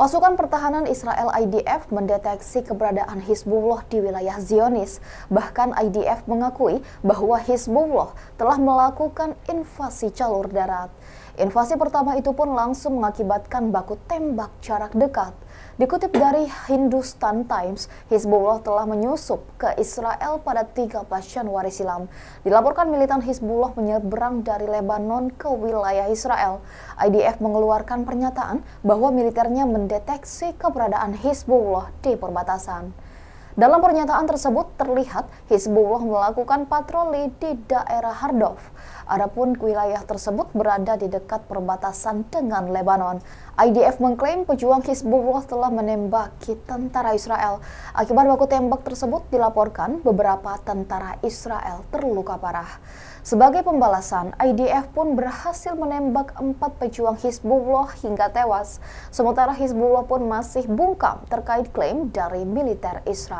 Pasukan pertahanan Israel IDF mendeteksi keberadaan Hizbullah di wilayah Zionis. Bahkan IDF mengakui bahwa Hizbullah telah melakukan invasi jalur darat. Invasi pertama itu pun langsung mengakibatkan baku tembak jarak dekat. Dikutip dari Hindustan Times, Hizbullah telah menyusup ke Israel pada 13 Januari silam. Dilaporkan militan Hizbullah menyeberang dari Lebanon ke wilayah Israel. IDF mengeluarkan pernyataan bahwa militernya mendeteksi keberadaan Hizbullah di perbatasan. Dalam pernyataan tersebut terlihat Hizbullah melakukan patroli di daerah Hardov. Adapun wilayah tersebut berada di dekat perbatasan dengan Lebanon. IDF mengklaim pejuang Hizbullah telah menembaki tentara Israel. Akibat baku tembak tersebut dilaporkan beberapa tentara Israel terluka parah. Sebagai pembalasan, IDF pun berhasil menembak empat pejuang Hizbullah hingga tewas. Sementara Hizbullah pun masih bungkam terkait klaim dari militer Israel.